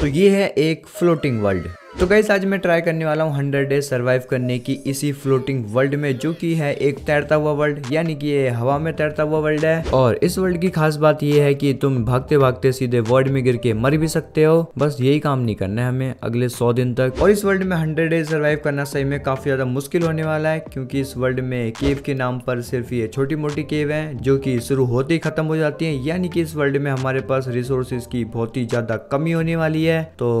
तो ये है एक फ्लोटिंग वर्ल्ड तो गाइज आज मैं ट्राई करने वाला हूँ हंड्रेड डेज सर्वाइव करने की इसी फ्लोटिंग वर्ल्ड में जो कि है एक तैरता हुआ वर्ल्ड यानी कि ये हवा में तैरता हुआ वर्ल्ड है और इस वर्ल्ड की खास बात यह है कि तुम भागते भागते सीधे वर्ल्ड में गिर के मर भी सकते हो बस यही काम नहीं करना है हमें अगले सौ दिन तक और इस वर्ल्ड में हंड्रेड डेज सर्वाइव करना सही में काफी ज्यादा मुश्किल होने वाला है क्योंकि इस वर्ल्ड में केव के नाम पर सिर्फ ये छोटी मोटी केव है जो की शुरू होते ही खत्म हो जाती है यानी कि इस वर्ल्ड में हमारे पास रिसोर्सेज की बहुत ही ज्यादा कमी होने वाली है तो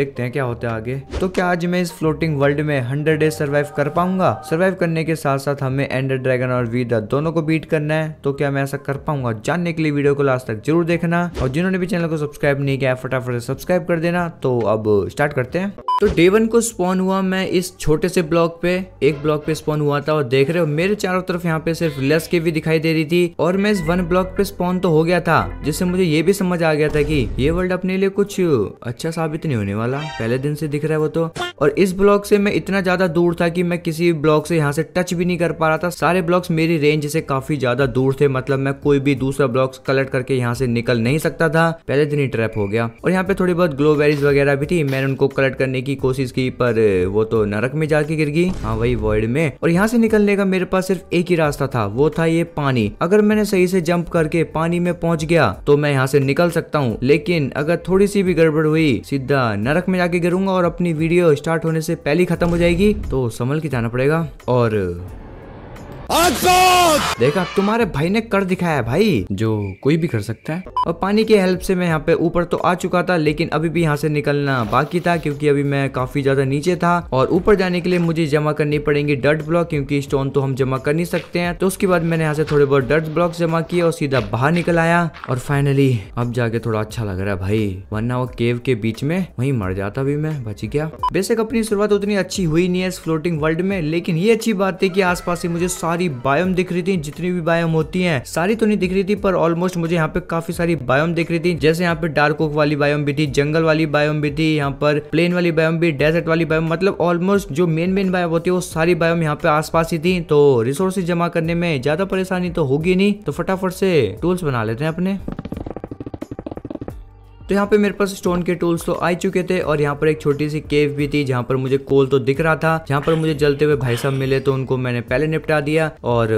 देखते हैं क्या होता है आगे तो क्या आज मैं इस फ्लोटिंग वर्ल्ड में हंड्रेड डेज सर्वाइव कर पाऊंगा सर्वाइव करने के साथ साथ हमें एंडर ड्रैगन और वीदा दोनों को बीट करना है तो क्या मैं ऐसा कर पाऊंगा जानने के लिए वीडियो को लास्ट तक जरूर देखना और जिन्होंने भी चैनल को सब्सक्राइब नहीं किया फटाफट से सब्सक्राइब कर देना तो अब स्टार्ट करते हैं तो डे वन को स्पॉन हुआ मैं इस छोटे से ब्लॉक पे एक ब्लॉक पे स्पॉन हुआ था और देख रहे हो मेरे चारों तरफ यहाँ पे सिर्फ लेस के भी दिखाई दे रही थी और मैं इस वन ब्लॉक पे स्पॉन तो हो गया था जिससे मुझे ये भी समझ आ गया था कि ये वर्ल्ड अपने लिए कुछ अच्छा साबित नहीं होने वाला पहले दिन से दिख दिख रहा है वो तो और इस ब्लॉक से मैं इतना ज़्यादा दूर था कि मैं किसी ब्लॉक से यहाँ से टच भी नहीं कर पा रहा था सारे ब्लॉक्स मेरी रेंज से काफ़ी ज़्यादा दूर थे मतलब मैं कोई भी दूसरा ब्लॉक्स कलेक्ट करके यहाँ से निकल नहीं सकता था पहले दिन ही ट्रैप हो गया और यहाँ पे थोड़ी बहुत ग्लो वेरीज वगैरह भी थी मैंने उनको कलेक्ट करने की कोशिश की पर वो तो नरक में जाके गिर गई हाँ वही वर्ल्ड में और यहाँ से निकलने का मेरे पास सिर्फ एक ही रास्ता था वो था ये पानी अगर मैंने सही से जंप करके पानी में पहुंच गया तो मैं यहाँ से निकल सकता हूँ लेकिन अगर थोड़ी सी भी गड़बड़ हुई सीधा नरक में जाके गिरूंगा और अपनी वीडियो स्टार्ट होने से पहले ही खत्म हो जाएगी तो संभल के जाना पड़ेगा और देखा तुम्हारे भाई ने कर दिखाया भाई जो कोई भी कर सकता है और पानी की हेल्प से मैं यहाँ पे ऊपर तो आ चुका था लेकिन अभी भी यहाँ से निकलना बाकी था क्योंकि अभी मैं काफी ज्यादा नीचे था और ऊपर जाने के लिए मुझे जमा करनी पड़ेगी डर्ट ब्लॉक क्योंकि स्टोन तो हम जमा कर नहीं सकते हैं तो उसके बाद मैंने यहाँ से थोड़े बहुत डर्ट ब्लॉक जमा किए और सीधा बाहर निकल आया और फाइनली अब जाके थोड़ा अच्छा लग रहा है भाई वरना वो केव के बीच में वही मर जाता अभी मैं बच गया बेसक अपनी शुरुआत उतनी अच्छी हुई नहीं है इस फ्लोटिंग वर्ल्ड में लेकिन ये अच्छी बात है की आस ही मुझे सारे सारी बायोम दिख रही थी जितनी भी बायोम होती है सारी तो नहीं दिख रही थी पर ऑलमोस्ट मुझे यहाँ पे काफी सारी बायोम दिख रही थी जैसे यहाँ पे डार्क ओक वाली बायोम भी थी जंगल वाली बायोम भी थी यहाँ पर प्लेन वाली बायोम भी डेजर्ट वाली बायोम मतलब ऑलमोस्ट जो मेन मेन बायोम होती है वो सारी बायोम यहाँ पे आस ही थी तो रिसोर्सेज जमा करने में ज्यादा परेशानी तो होगी नहीं तो फटाफट से टूल्स बना लेते हैं अपने तो यहाँ पे मेरे पास स्टोन के टूल्स तो आ चुके थे और यहाँ पर एक छोटी सी केव भी थी जहाँ पर मुझे कोल तो दिख रहा था जहाँ पर मुझे जलते हुए भाई साहब मिले तो उनको मैंने पहले निपटा दिया और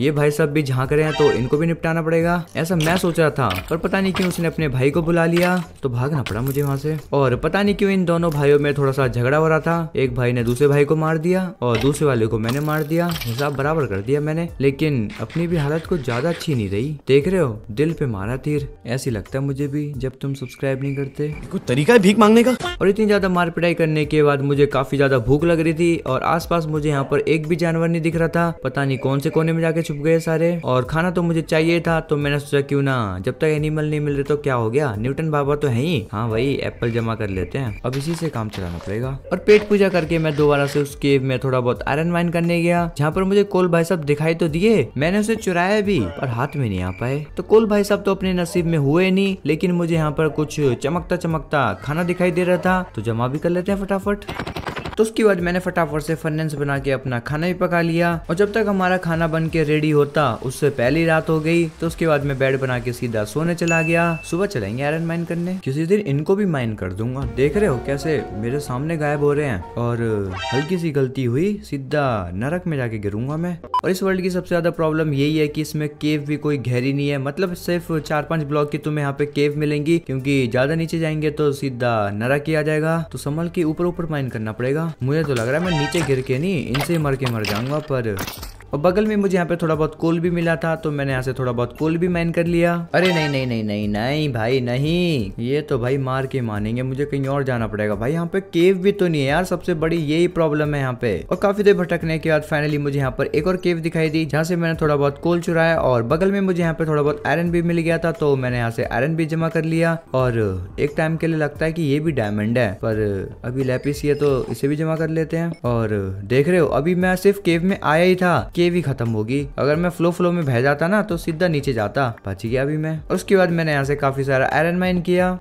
ये भाई साहब भी झाँक रहे हैं तो इनको भी निपटाना पड़ेगा ऐसा मैं सोच रहा था पर पता नहीं क्यों उसने अपने भाई को बुला लिया तो भागना पड़ा मुझे वहाँ से और पता नहीं क्यों इन दोनों भाइयों में थोड़ा सा झगड़ा हो रहा था एक भाई ने दूसरे भाई को मार दिया और दूसरे वाले को मैंने मार दिया हिसाब बराबर कर दिया मैंने लेकिन अपनी भी हालत कुछ ज्यादा अच्छी नहीं रही देख रहे हो दिल पे मारा तीर ऐसी लगता है मुझे भी जब तुम सब्सक्राइब नहीं करते कुछ तरीका है भीख मांगने का और इतनी ज्यादा मार पिटाई करने के बाद मुझे काफी ज्यादा भूख लग रही थी और आसपास मुझे यहाँ पर एक भी जानवर नहीं दिख रहा था पता नहीं कौन से कोने में जाके छुप गए सारे और खाना तो मुझे चाहिए था तो मैंने सोचा क्यूँ ना जब तक एनिमल नहीं मिल रहे तो क्या हो गया न्यूटन बाबा तो है ही हाँ भाई एप्पल जमा कर लेते हैं अब इसी से काम चलाना पड़ेगा और पेट पूजा करके मैं दोबारा से उस केव में थोड़ा बहुत आयरन वाइन करने गया जहाँ पर मुझे कोल भाई साहब दिखाई तो दिए मैंने उसे चुराया भी और हाथ में नहीं आ पाए तो कोल भाई साहब तो अपने नसीब में हुए नहीं लेकिन मुझे यहाँ पर कुछ चमकता चमकता खाना दिखाई दे रहा था तो जमा भी कर लेते हैं फटाफट तो उसके बाद मैंने फटाफट से फर्नेस बना के अपना खाना भी पका लिया और जब तक हमारा खाना बन के रेडी होता उससे पहली रात हो गई तो उसके बाद मैं बेड बना के सीधा सोने चला गया सुबह चलेंगे आयरन माइन करने किसी दिन इनको भी माइन कर दूंगा देख रहे हो कैसे मेरे सामने गायब हो रहे हैं और हल्की सी गलती हुई सीधा नरक में जाके गिरूंगा मैं और इस वर्ल्ड की सबसे ज्यादा प्रॉब्लम यही है की इसमें केव भी कोई गहरी नहीं है मतलब सिर्फ चार पांच ब्लॉक की तुम्हें यहाँ पे केव मिलेंगी क्योंकि ज्यादा नीचे जाएंगे तो सीधा नरक ही आ जाएगा तो संभल के ऊपर ऊपर माइन करना पड़ेगा मुझे तो लग रहा है मैं नीचे गिर के नहीं इनसे मर के मर जाऊंगा पर और बगल में मुझे यहाँ पे थोड़ा बहुत कोल भी मिला था तो मैंने यहाँ से थोड़ा बहुत कोल भी माइन कर लिया अरे नहीं नहीं नहीं नहीं नहीं भाई नहीं ये तो भाई मार के मानेंगे मुझे कहीं और जाना पड़ेगा भाई यहाँ पे केव भी तो नहीं है यार सबसे बड़ी यही प्रॉब्लम है यहाँ पे और काफी देर भटकने के बाद फाइनली मुझे यहाँ पर एक और केव दिखाई दी जहाँ से मैंने थोड़ा बहुत कोल चुराया और बगल में मुझे यहाँ पे थोड़ा बहुत आयरन भी मिल गया था तो मैंने यहाँ से आयरन भी जमा कर लिया और एक टाइम के लिए लगता है की ये भी डायमंड है पर अभी लेपिस ये तो इसे भी जमा कर लेते हैं और देख रहे हो अभी मैं सिर्फ केव में आया ही था के भी खत्म होगी अगर मैं फ्लो फ्लो में बह जाता ना तो सीधा नीचे जाता बच गया अभी मैं और उसके बाद मैंने यहाँ से काफी सारा आयरन माइन किया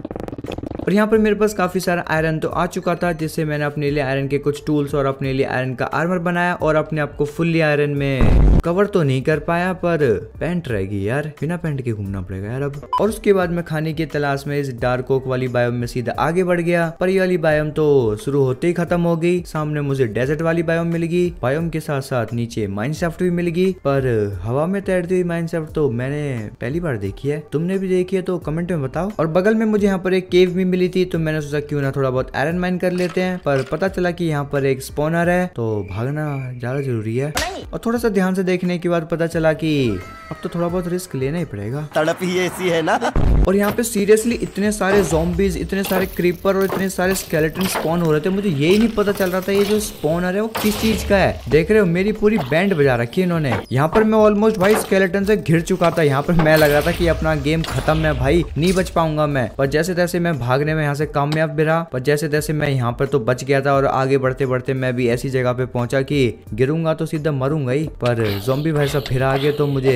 और यहाँ पर मेरे पास काफ़ी सारा आयरन तो आ चुका था जिससे मैंने अपने लिए आयरन के कुछ टूल्स और अपने लिए आयरन का आर्मर बनाया और अपने आप को फुल्ली आयरन में कवर तो नहीं कर पाया पर पेंट रहेगी यार बिना पेंट के घूमना पड़ेगा यार अब और उसके बाद में खाने की तलाश में इस डार्क ओक वाली बायोम में सीधा आगे बढ़ गया पर ये वाली बायोम तो शुरू होते ही खत्म हो गई सामने मुझे डेजर्ट वाली बायोम मिल गई बायोम के साथ साथ नीचे माइनक्राफ्ट भी मिल गई पर हवा में तैरती हुई माइनक्राफ्ट तो मैंने पहली बार देखी है तुमने भी देखी है तो कमेंट में बताओ और बगल में मुझे यहाँ पर एक केव भी मिल मिली थी तो मैंने सोचा क्यों ना थोड़ा बहुत आयरन माइन कर लेते हैं पर पता चला कि यहाँ पर एक स्पोनर है तो भागना ज्यादा जरूरी है और थोड़ा सा ध्यान से देखने के बाद पता चला कि अब तो थोड़ा बहुत रिस्क लेना ही पड़ेगा तड़प ही ऐसी है ना और यहाँ पे सीरियसली इतने सारे जोम्बीज इतने सारे क्रीपर और इतने सारे स्केलेटन स्पॉन हो रहे थे मुझे यही नहीं पता चल रहा था ये जो स्पॉनर है वो किस चीज का है देख रहे हो मेरी पूरी बैंड बजा रखी है इन्होंने यहाँ पर मैं ऑलमोस्ट भाई स्केलेटन से घिर चुका था यहाँ पर मैं लग रहा था की अपना गेम खत्म है भाई नहीं बच पाऊंगा मैं और जैसे तैसे मैं भागने करने में यहाँ से कामयाब भी रहा पर जैसे तैसे मैं यहाँ पर तो बच गया था और आगे बढ़ते बढ़ते मैं भी ऐसी जगह पे पहुंचा कि गिरूंगा तो सीधा मरूंगा ही पर जोम्बी भाई सब फिर आगे तो मुझे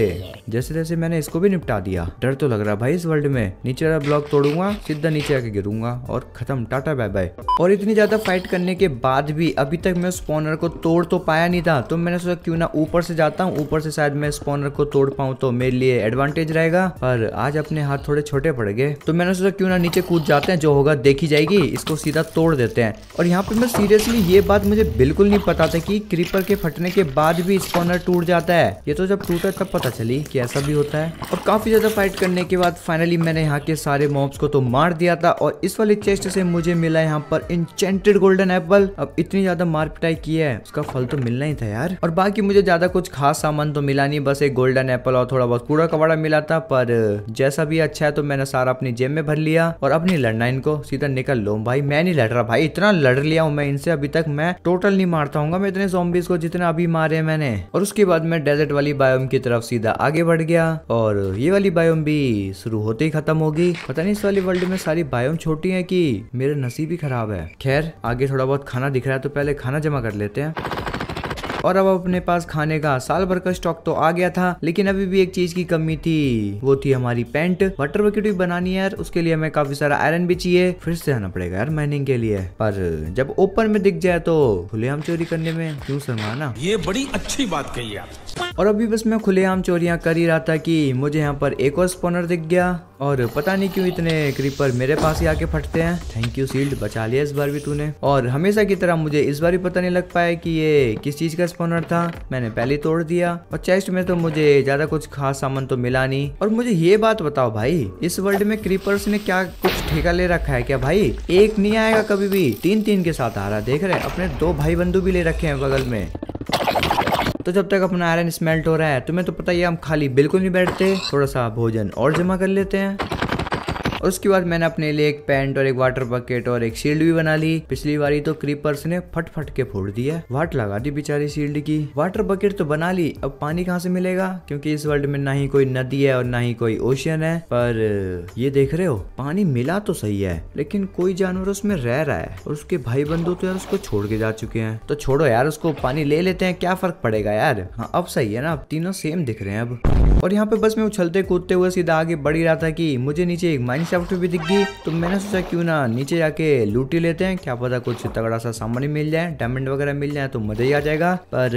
जैसे तैसे मैंने इसको भी निपटा दिया डर तो लग रहा भाई इस वर्ल्ड में नीचे वाला ब्लॉक तोड़ूंगा सीधा नीचे आके गिरूंगा और खत्म टाटा बाय बाय और इतनी ज्यादा फाइट करने के बाद भी अभी तक मैं स्पॉनर को तोड़ तो पाया नहीं था तो मैंने सोचा क्यों ना ऊपर से जाता हूँ ऊपर से शायद मैं स्पॉनर को तोड़ पाऊँ तो मेरे लिए एडवांटेज रहेगा पर आज अपने हाथ थोड़े छोटे पड़ गए तो मैंने सोचा क्यों ना नीचे कूद जाते का जो होगा देखी जाएगी इसको सीधा तोड़ देते हैं और यहाँ पर मैं सीरियसली ये बात मुझे बिल्कुल नहीं पता था कि क्रीपर के फटने के बाद भी स्पॉनर टूट जाता है ये तो जब टूटा तब पता चली कि ऐसा भी होता है और काफी ज्यादा फाइट करने के बाद फाइनली मैंने यहाँ के सारे मॉब्स को तो मार दिया था और इस वाले चेस्ट से मुझे मिला यहाँ पर इंचेंटेड गोल्डन एप्पल अब इतनी ज्यादा मार पिटाई की है उसका फल तो मिलना ही था यार और बाकी मुझे ज्यादा कुछ खास सामान तो मिला नहीं बस एक गोल्डन एप्पल और थोड़ा बहुत कूड़ा कबाड़ा मिला था पर जैसा भी अच्छा है तो मैंने सारा अपनी जेब में भर लिया और अपनी लड़ना लेना इनको सीधा निकल लो भाई मैं नहीं लड़ रहा भाई इतना लड़ लिया हूँ मैं इनसे अभी तक मैं टोटल नहीं मारता हूँ मैं इतने जोम्बिस को जितना अभी मारे मैंने और उसके बाद मैं डेजर्ट वाली बायोम की तरफ सीधा आगे बढ़ गया और ये वाली बायोम भी शुरू होते ही खत्म होगी पता नहीं इस वाली वर्ल्ड में सारी बायोम छोटी है की मेरा नसीब ही खराब है खैर आगे थोड़ा बहुत खाना दिख रहा है तो पहले खाना जमा कर लेते हैं और अब अपने पास खाने का साल भर का स्टॉक तो आ गया था लेकिन अभी भी एक चीज की कमी थी वो थी हमारी पेंट वाटर बकेट भी बनानी है उसके लिए हमें काफी सारा आयरन भी चाहिए फिर से आना पड़ेगा यार माइनिंग के लिए पर जब ओपन में दिख जाए तो खुले हम चोरी करने में क्यों माना ये बड़ी अच्छी बात कही आप और अभी बस मैं खुलेआम चोरियां कर ही रहा था कि मुझे यहाँ पर एक और स्पॉनर दिख गया और पता नहीं क्यों इतने क्रीपर मेरे पास ही आके फटते हैं थैंक यू सील्ड बचा लिया इस बार भी तूने और हमेशा की तरह मुझे इस बार भी पता नहीं लग पाया कि ये किस चीज का स्पॉनर था मैंने पहले तोड़ दिया और चेस्ट में तो मुझे ज्यादा कुछ खास सामान तो मिला नहीं और मुझे ये बात बताओ भाई इस वर्ल्ड में क्रीपर्स ने क्या कुछ ठेका ले रखा है क्या भाई एक नहीं आएगा कभी भी तीन तीन के साथ आ रहा देख रहे अपने दो भाई बंधु भी ले रखे है बगल में तो जब तक अपना आयरन स्मेल्ट हो रहा है तुम्हें तो पता ही हम खाली बिल्कुल नहीं बैठते थोड़ा सा भोजन और जमा कर लेते हैं और उसके बाद मैंने अपने लिए एक पैंट और एक वाटर बकेट और एक शील्ड भी बना ली पिछली बारी तो क्रीपर्स ने फट फट के फोड़ दिया वाट लगा दी बेचारी शील्ड की वाटर बकेट तो बना ली अब पानी कहाँ से मिलेगा क्योंकि इस वर्ल्ड में ना ही कोई नदी है और ना ही कोई ओशियन है पर ये देख रहे हो पानी मिला तो सही है लेकिन कोई जानवर उसमें रह रहा है और उसके भाई बंधु तो यार उसको छोड़ के जा चुके हैं तो छोड़ो यार उसको पानी ले लेते हैं क्या फर्क पड़ेगा यार हाँ अब सही है ना अब तीनों सेम दिख रहे हैं अब और यहाँ पे बस मैं उछलते कूदते हुए सीधा आगे बढ़ ही रहा था कि मुझे नीचे एक माइन चैप्टर भी दिख गई तो मैंने सोचा क्यों ना नीचे जाके लूटी लेते हैं क्या पता कुछ तगड़ा सा सामान मिल जाए डायमंड वगैरह मिल जाए तो मजा ही आ जाएगा पर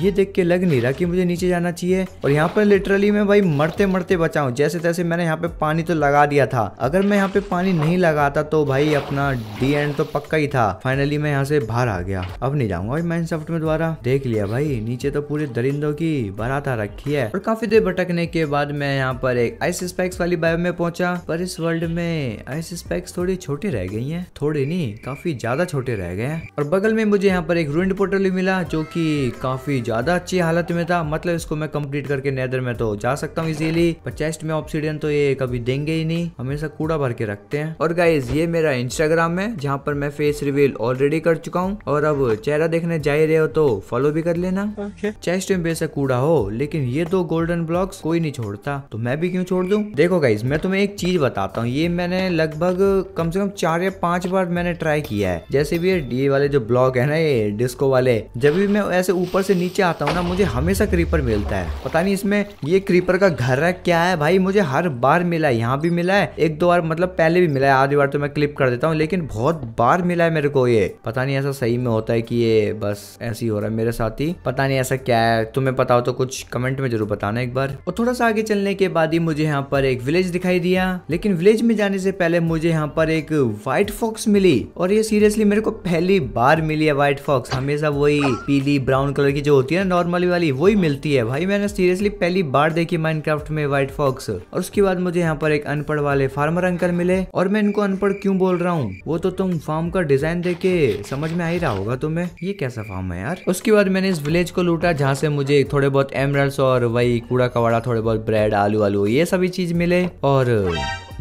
ये देख के लग नहीं रहा कि मुझे नीचे जाना चाहिए और यहाँ पर लिटरली मैं भाई मरते मरते बचाऊ जैसे तैसे मैंने यहाँ पे पानी तो लगा दिया था अगर मैं यहाँ पे पानी नहीं लगाता तो भाई अपना डी एंड तो पक्का ही था फाइनली मैं यहाँ से बाहर आ गया अब नहीं जाऊंगा भाई सॉफ्ट में द्वारा देख लिया भाई नीचे तो पूरे दरिंदों की बारात आ रखी है और काफी देर भटकने के बाद मैं यहाँ पर एक आइस स्पाइक्स वाली बायो में पहुंचा पर इस वर्ल्ड में आइस स्पैक्स थोड़ी छोटी रह गई हैं थोड़ी नहीं काफी ज्यादा छोटे रह गए हैं और बगल में मुझे यहाँ पर एक रूइंड पोर्टल भी मिला जो कि काफी ज्यादा अच्छी हालत में था मतलब इसको मैं कंप्लीट करके नेदर में तो जा सकता हूँ इजिली पर चेस्ट में ऑप्सीडियन तो ये कभी देंगे ही नहीं हमेशा कूड़ा भर के रखते हैं और गाइज ये मेरा इंस्टाग्राम है जहाँ पर मैं फेस रिवील ऑलरेडी कर चुका हूँ और अब चेहरा देखने जा ही रहे हो तो फॉलो भी कर लेना चेस्ट में बेसक कूड़ा हो लेकिन ये दो गोल्डन ब्लॉक्स कोई नहीं छोड़ता तो मैं भी क्यों छोड़ दू देखो गाइज मैं तुम्हें एक चीज बताता बताता हूँ ये मैंने लगभग कम से कम चार या पांच बार मैंने ट्राई किया है जैसे भी ये वाले जो ब्लॉक है ना ये डिस्को वाले जब भी मैं ऐसे ऊपर से नीचे आता हूँ ना मुझे हमेशा क्रीपर मिलता है पता नहीं इसमें ये क्रीपर का घर है क्या है भाई मुझे हर बार मिला है यहाँ भी मिला है एक दो बार मतलब पहले भी मिला है आधी बार तो मैं क्लिप कर देता हूँ लेकिन बहुत बार मिला है मेरे को ये पता नहीं ऐसा सही में होता है की ये बस ऐसे ही हो रहा है मेरे साथ ही पता नहीं ऐसा क्या है तुम्हें पता हो तो कुछ कमेंट में जरूर बताना एक बार और थोड़ा सा आगे चलने के बाद ही मुझे यहाँ पर एक विलेज दिखाई दिया लेकिन विलेज में जाने से पहले मुझे यहाँ पर एक व्हाइट फॉक्स मिली और ये सीरियसली मेरे को पहली बार मिली है व्हाइट फॉक्स हमेशा वही पीली ब्राउन कलर की जो होती है ना नॉर्मली वाली वही मिलती है भाई मैंने सीरियसली पहली बार देखी माइनक्राफ्ट में व्हाइट फॉक्स और उसके बाद मुझे यहाँ पर एक अनपढ़ वाले फार्मर अंकल मिले और मैं इनको अनपढ़ क्यूँ बोल रहा हूँ वो तो तुम फार्म का डिजाइन देख के समझ में आ ही रहा होगा तुम्हें ये कैसा फार्म है यार उसके बाद मैंने इस विलेज को लूटा जहाँ से मुझे थोड़े बहुत एमरल्स और वही कूड़ा कवाड़ा थोड़े बहुत ब्रेड आलू आलू ये सभी चीज मिले और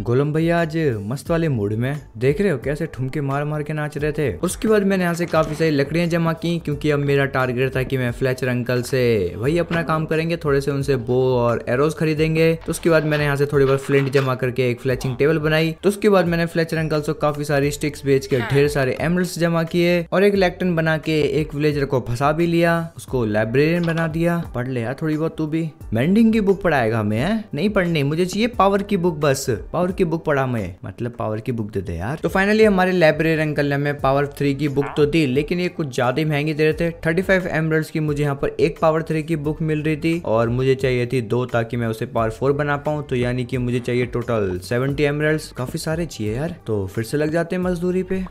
गोलम भैया आज मस्त वाले मूड में देख रहे हो कैसे ठुमके मार मार के नाच रहे थे उसके बाद मैंने यहाँ से काफी सारी लकड़ियां जमा की क्योंकि अब मेरा टारगेट था कि मैं फ्लैचर अंकल से वही अपना काम करेंगे थोड़े से उनसे बो और एरोज खरीदेंगे तो उसके बाद मैंने यहाँ से थोड़ी बहुत फ्लिंट जमा करके एक फ्लैचिंग टेबल बनाई तो उसके बाद मैंने फ्लैचर अंकल से काफी सारी स्टिक्स बेच के हाँ। ढेर सारे एमरल्स जमा किए और एक लेक्टन बना के एक विलेजर को फंसा भी लिया उसको लाइब्रेरियन बना दिया पढ़ ले यार थोड़ी बहुत तू भी मेंडिंग की बुक पढ़ाएगा हमें नहीं पढ़नी मुझे चाहिए पावर की बुक बस पावर पावर की बुक पढ़ा मैं मतलब पावर की बुक दे दे यार तो फाइनली हमारे लाइब्रेरी अंकल ने हमें पावर थ्री की बुक तो दी लेकिन ये कुछ ज्यादा ही महंगी दे रहे थे थर्टी फाइव एमरल्ड की मुझे यहाँ पर एक पावर थ्री की बुक मिल रही थी और मुझे चाहिए थी दो ताकि मैं उसे पावर फोर बना पाऊँ तो यानी कि मुझे चाहिए टोटल सेवेंटी एमरल्स काफी सारे चाहिए यार तो फिर से लग जाते हैं मजदूरी पे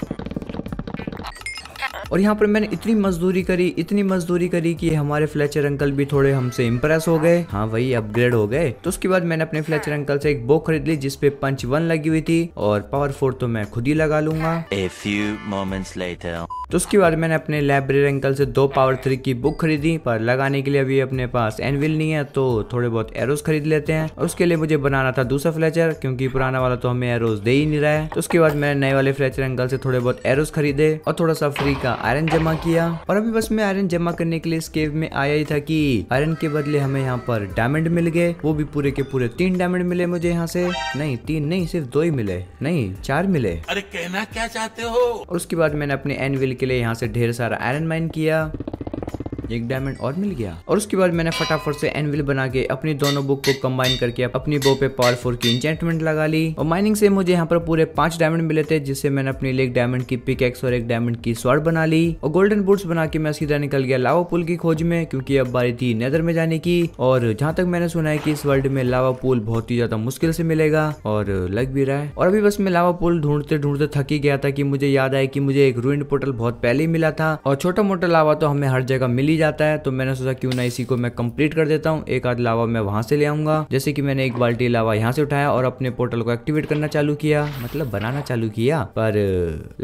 और यहाँ पर मैंने इतनी मजदूरी करी इतनी मजदूरी करी कि हमारे फ्लेचर अंकल भी थोड़े हमसे इम्प्रेस हो गए हाँ वही अपग्रेड हो गए तो उसके बाद मैंने अपने फ्लेचर अंकल हाँ। से एक बो खरीद ली जिसपे पंच वन लगी हुई थी और पावर फोर तो मैं खुद ही लगा लूंगा A few तो उसके बाद मैंने अपने लाइब्रेरी अंकल से दो पावर थ्री की बुक खरीदी पर लगाने के लिए अभी अपने पास एनविल नहीं है तो थोड़े बहुत एरोज खरीद लेते हैं और उसके लिए मुझे बनाना था दूसरा फ्लेचर क्योंकि पुराना वाला तो हमें एरोज दे ही नहीं रहा है तो उसके बाद मैंने नए वाले फ्लेचर अंकल से थोड़े बहुत एरोज खरीदे और थोड़ा सा फ्री का आयरन जमा किया और अभी बस मैं आयरन जमा करने के लिए इस केव में आया ही था कि आयरन के बदले हमें यहाँ पर डायमंड मिल गए वो भी पूरे के पूरे तीन डायमंड मिले मुझे यहाँ से नहीं तीन नहीं सिर्फ दो ही मिले नहीं चार मिले अरे कहना क्या चाहते हो और उसके बाद मैंने अपने एनविल के लिए यहाँ से ढेर सारा आयरन माइन किया एक डायमंड और मिल गया और उसके बाद मैंने फटाफट से एनविल बना के अपनी दोनों बुक को कंबाइन करके अपनी बो पे पावर फोर की इंचमेंट लगा ली और माइनिंग से मुझे यहाँ पर पूरे पांच डायमंड मिले थे जिससे मैंने अपनी लेक डायमंड की पिक एक्स और एक डायमंड की स्वर्ड बना ली और गोल्डन बुट्स बना के मैं सीधा निकल गया लावा पुल की खोज में क्योंकि अब बारी थी नेदर में जाने की और जहाँ तक मैंने सुना है की इस वर्ल्ड में लावा पुल बहुत ही ज्यादा मुश्किल से मिलेगा और लग भी रहा है और अभी बस मैं लावा पुल ढूंढते ढूंढते थक ही गया था की मुझे याद आया की मुझे एक रूइंड पोर्टल बहुत पहले ही मिला था और छोटा मोटा लावा तो हमें हर जगह मिली ही जाता है तो मैंने सोचा क्यों ना इसी को मैं कंप्लीट कर देता हूँ एक आध लावा मैं वहां से ले आऊंगा जैसे कि मैंने एक बाल्टी लावा यहाँ से उठाया और अपने पोर्टल को एक्टिवेट करना चालू किया मतलब बनाना चालू किया पर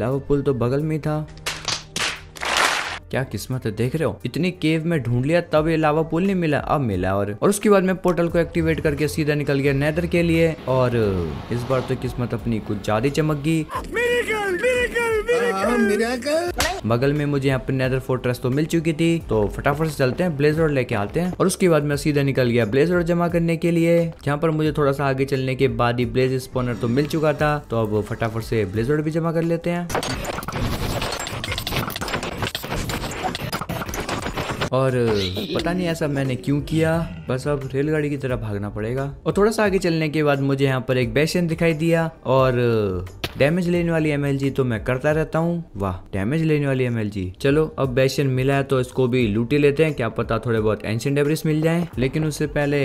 लावा पुल तो बगल में था क्या किस्मत है देख रहे हो इतनी केव में ढूंढ लिया तब ये लावा पुल नहीं मिला अब मिला और और उसके बाद मैं पोर्टल को एक्टिवेट करके सीधा निकल गया नेदर के लिए और इस बार तो किस्मत अपनी कुछ ज्यादा चमक गई हाँ, बगल में मुझे यहाँ पर नेदर फोर्ट्रेस तो मिल चुकी थी तो फटाफट से चलते हैं ब्लेजर लेके आते हैं और उसके बाद मैं सीधा निकल गया ब्लेजर जमा करने के लिए यहाँ पर मुझे थोड़ा सा आगे चलने के बाद ही ब्लेज स्पोनर तो मिल चुका था तो अब फटाफट से ब्लेजर भी जमा कर लेते हैं और पता नहीं ऐसा मैंने क्यों किया बस अब रेलगाड़ी की तरफ भागना पड़ेगा और थोड़ा सा आगे चलने के बाद मुझे यहाँ पर एक बेसन दिखाई दिया और डैमेज लेने वाली एम तो मैं करता रहता हूँ वाह डैमेज लेने वाली एम चलो अब बेसन मिला है तो इसको भी लूटी लेते हैं क्या पता थोड़े बहुत एंशियंट एवरेज मिल जाए लेकिन उससे पहले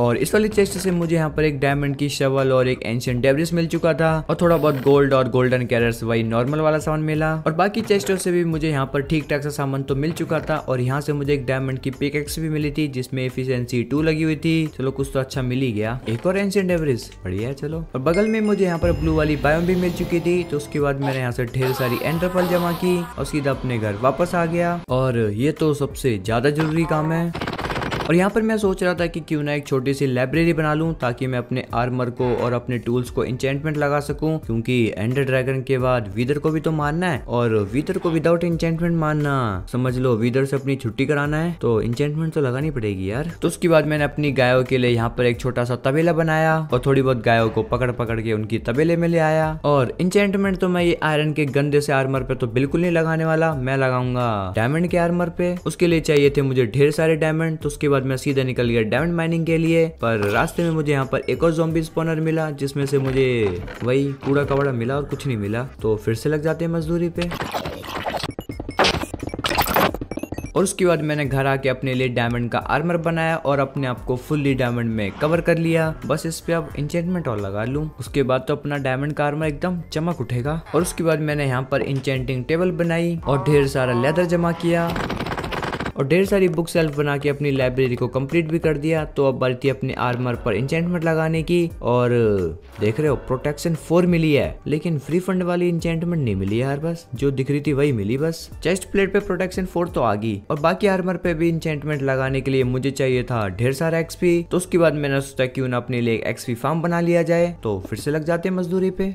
और इस वाले चेस्ट से मुझे यहाँ पर एक डायमंड की शवल और एक एंशियंट डेबरिस मिल चुका था और थोड़ा बहुत गोल्ड और गोल्डन कैरस वही नॉर्मल वाला सामान मिला और बाकी चेस्टों से भी मुझे यहाँ पर ठीक ठाक सा सामान तो मिल चुका था और यहाँ से मुझे एक डायमंड की पिक एक्स भी मिली थी जिसमें एफिशियंसी टू लगी हुई थी चलो कुछ तो अच्छा मिल ही गया एक और एंशियंट डेबरिस बढ़िया है चलो और बगल में मुझे यहाँ पर ब्लू वाली बायोम भी मिल चुकी थी तो उसके बाद मैंने यहाँ से ढेर सारी एंटरपल जमा की और सीधा अपने घर वापस आ गया और ये तो सबसे ज्यादा जरूरी काम है और यहाँ पर मैं सोच रहा था कि क्यों ना एक छोटी सी लाइब्रेरी बना लूँ ताकि मैं अपने आर्मर को और अपने टूल्स को इंचेंटमेंट लगा सकूँ क्योंकि एंडर ड्रैगन के बाद वीदर को भी तो मारना है और वीदर को विदाउट इंचेंटमेंट मारना समझ लो वीदर से अपनी छुट्टी कराना है तो इंचेंटमेंट तो लगानी पड़ेगी यार तो उसके बाद मैंने अपनी गायों के लिए यहाँ पर एक छोटा सा तबेला बनाया और थोड़ी बहुत गायों को पकड़ पकड़ के उनकी तबेले में ले आया और इंचेंटमेंट तो मैं ये आयरन के गंदे से आर्मर पे तो बिल्कुल नहीं लगाने वाला मैं लगाऊंगा डायमंड के आर्मर पे उसके लिए चाहिए थे मुझे ढेर सारे डायमंड तो उसके बाद मैं सीधा निकल गया डायमंड माइनिंग के लिए पर रास्ते में मुझे यहाँ पर एक और जोम्बी स्पोनर मिला जिसमें से मुझे वही कूड़ा कबाड़ा मिला और कुछ नहीं मिला तो फिर से लग जाते हैं मजदूरी पे और उसके बाद मैंने घर आके अपने लिए डायमंड का आर्मर बनाया और अपने आप को फुल्ली डायमंड में कवर कर लिया बस इस पे अब इंचेंटमेंट और लगा लूं उसके बाद तो अपना डायमंड का आर्मर एकदम चमक उठेगा और उसके बाद मैंने यहाँ पर इंचेंटिंग टेबल बनाई और ढेर सारा लेदर जमा किया और ढेर सारी बुक सेल्फ बना के अपनी लाइब्रेरी को कंप्लीट भी कर दिया तो अब बल्कि अपने आर्मर पर इंचेंटमेंट लगाने की और देख रहे हो प्रोटेक्शन फोर मिली है लेकिन फ्री फंड वाली इंचेंटमेंट नहीं मिली यार बस जो दिख रही थी वही मिली बस चेस्ट प्लेट पे प्रोटेक्शन फोर तो आ गई और बाकी आर्मर पे भी इंचेंटमेंट लगाने के लिए मुझे चाहिए था ढेर सारा एक्सपी तो उसके बाद मैंने सोचा क्यों ना अपने लिए एक्सपी फार्म बना लिया जाए तो फिर से लग जाते हैं मजदूरी पे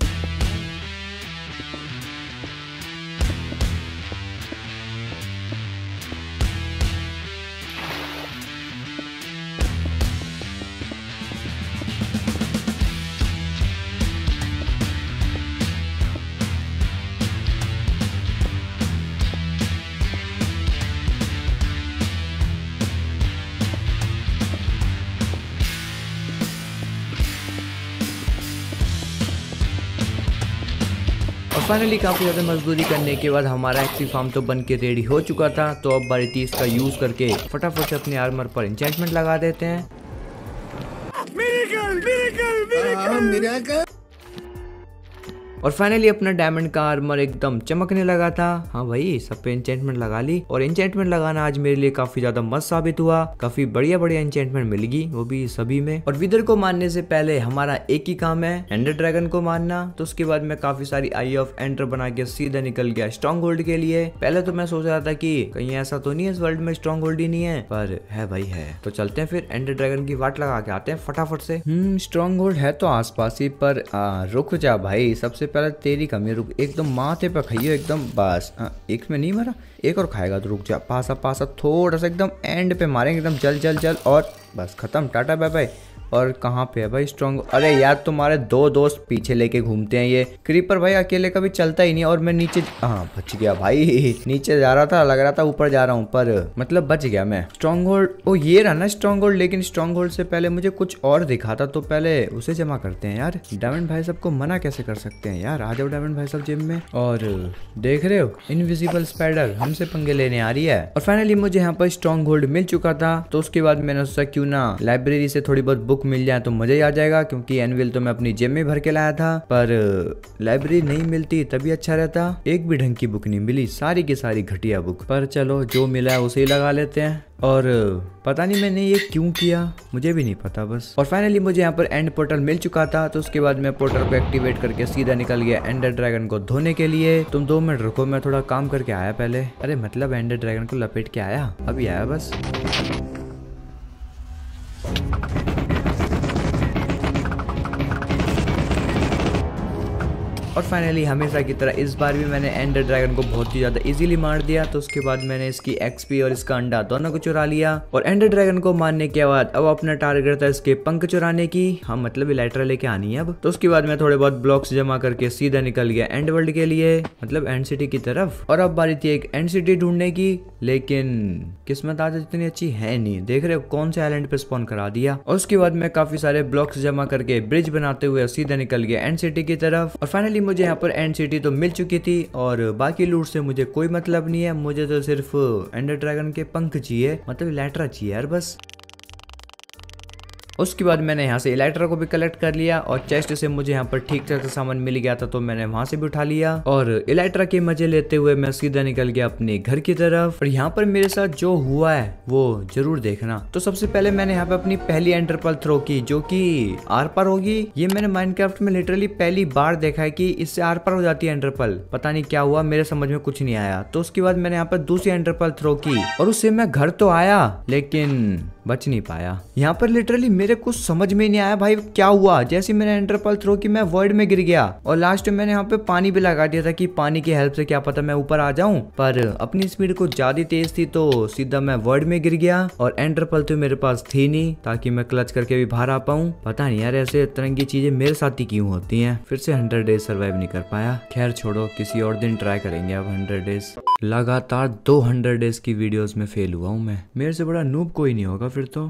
और फाइनली काफ़ी ज़्यादा मजदूरी करने के बाद हमारा एक्सी फार्म तो बन के रेडी हो चुका था तो अब बारी तीस का यूज़ करके फटाफट से अपने आर्मर पर इंचमेंट लगा देते हैं मिरेकल, मिरेकल, मिरेकल। और फाइनली अपना डायमंड का आर्मर एकदम चमकने लगा था हाँ भाई सब पे एंचेंटमेंट लगा ली और एंचेंटमेंट लगाना आज मेरे लिए काफी ज्यादा मस्त साबित हुआ काफी बढ़िया बढ़िया एंचेंटमेंट मिल गई वो भी सभी में और विदर को मारने से पहले हमारा एक ही काम है एंडर ड्रैगन को मारना तो उसके बाद मैं काफी सारी आई ऑफ एंटर बना के सीधा निकल गया स्ट्रॉन्ग होल्ड के लिए पहले तो मैं सोच रहा था की कहीं ऐसा तो नहीं है इस वर्ल्ड में स्ट्रॉन्ग होल्ड ही नहीं है पर है भाई है तो चलते हैं फिर एंडर ड्रैगन की वाट लगा के आते हैं फटाफट से हम्म स्ट्रॉन्ग होल्ड है तो आस ही पर रुक जा भाई सबसे सबसे पहले तेरी कमी रुक एकदम माथे पर खाइयो एकदम बस हाँ, एक में नहीं मरा एक और खाएगा तो रुक जा पासा पासा थोड़ा सा एकदम एंड पे मारेंगे एकदम जल जल जल और बस ख़त्म टाटा बाय बाय और कहाँ पे है भाई स्ट्रॉन्ग अरे यार तुम्हारे दो दोस्त पीछे लेके घूमते हैं ये क्रीपर भाई अकेले कभी चलता ही नहीं और मैं नीचे हाँ बच गया भाई नीचे जा रहा था लग रहा था ऊपर जा रहा हूँ पर मतलब बच गया मैं स्ट्रॉन्ग होल्ड ओ ये रहा ना स्ट्रॉन्ग होल्ड लेकिन स्ट्रॉन्ग होल्ड से पहले मुझे कुछ और दिखा था तो पहले उसे जमा करते हैं यार डायमंड भाई सबको मना कैसे कर सकते हैं यार आ जाओ डायमंड भाई साहब जिम में और देख रहे हो इनविजिबल स्पाइडर हमसे पंगे लेने आ रही है और फाइनली मुझे यहाँ पर स्ट्रॉन्ग होल्ड मिल चुका था तो उसके बाद मैंने सोचा क्यों ना लाइब्रेरी से थोड़ी बहुत बुक बुक मिल जाए तो मज़ा ही आ जाएगा क्योंकि एनविल तो मैं अपनी जेब में भर के लाया था पर लाइब्रेरी नहीं मिलती तभी अच्छा रहता एक भी ढंग की बुक नहीं मिली सारी की सारी घटिया बुक पर चलो जो मिला है उसे ही लगा लेते हैं और पता नहीं मैंने ये क्यों किया मुझे भी नहीं पता बस और फाइनली मुझे यहाँ पर एंड पोर्टल मिल चुका था तो उसके बाद मैं पोर्टल को एक्टिवेट करके सीधा निकल गया एंडर ड्रैगन को धोने के लिए तुम दो मिनट रुको मैं थोड़ा काम करके आया पहले अरे मतलब एंडर ड्रैगन को लपेट के आया अभी आया बस और फाइनली हमेशा की तरह इस बार भी मैंने एंडर ड्रैगन को बहुत ही ज़्यादा इजीली मार दिया तो उसके बाद मैंने इसकी एक्सपी और इसका अंडा दोनों को चुरा लिया और एंडर ड्रैगन को मारने के बाद अब अपना टारगेट था इसके पंख चुराने की हम हाँ, मतलब इलाइटरा लेके आनी है अब तो उसके बाद मैं थोड़े बहुत ब्लॉक्स जमा करके सीधा निकल गया एंड वर्ल्ड के लिए मतलब एंड सिटी की तरफ और अब बारी थी एक एंड सिटी ढूंढने की लेकिन किस्मत आज इतनी अच्छी है नहीं देख रहे हो कौन से आइलैंड पे स्पॉन करा दिया और उसके बाद मैं काफी सारे ब्लॉक्स जमा करके ब्रिज बनाते हुए सीधा निकल गया एंड सिटी की तरफ और फाइनली मुझे यहाँ पर एंड सिटी तो मिल चुकी थी और बाकी लूट से मुझे कोई मतलब नहीं है मुझे तो सिर्फ एंडर ड्रैगन के पंख चाहिए मतलब लेटरा चाहिए यार बस उसके बाद मैंने यहाँ से इलाइट्रा को भी कलेक्ट कर लिया और चेस्ट से मुझे यहाँ पर ठीक ठाक सामान मिल गया था तो मैंने वहां से भी उठा लिया और इलाइट्रा के मजे लेते हुए मैं सीधा निकल गया अपने घर की तरफ और यहाँ पर मेरे साथ जो हुआ है वो जरूर देखना तो सबसे पहले मैंने यहाँ पे अपनी पहली एंटरपल थ्रो की जो की आर पार होगी ये मैंने माइनक्राफ्ट में लिटरली पहली बार देखा है कि इससे आर पार हो जाती है एंटरपल पता नहीं क्या हुआ मेरे समझ में कुछ नहीं आया तो उसके बाद मैंने यहाँ पर दूसरी एंटरपल थ्रो की और उससे मैं घर तो आया लेकिन बच नहीं पाया यहाँ पर लिटरली मेरे कुछ समझ में नहीं आया भाई क्या हुआ जैसे मैंने एंटरपल थ्रो की मैं वर्ड में गिर गया और लास्ट में मैंने यहाँ पे पानी भी लगा दिया था की पानी की हेल्प से क्या पता मैं ऊपर आ जाऊँ पर अपनी स्पीड कुछ ज्यादा तेज थी तो सीधा मैं वर्ड में गिर गया और एंटरपल तो मेरे पास थी नहीं ताकि मैं क्लच करके भी बाहर आ पाऊँ पता नहीं यार ऐसे तरंगी चीजें मेरे साथ ही क्यों होती है फिर से हंड्रेड डेज सर्वाइव नहीं कर पाया खैर छोड़ो किसी और दिन ट्राई करेंगे अब हंड्रेड डेज लगातार दो हंड्रेड डेज की वीडियोस में फेल हुआ हूँ मैं मेरे से बड़ा नूब कोई नहीं होगा Εύρωτο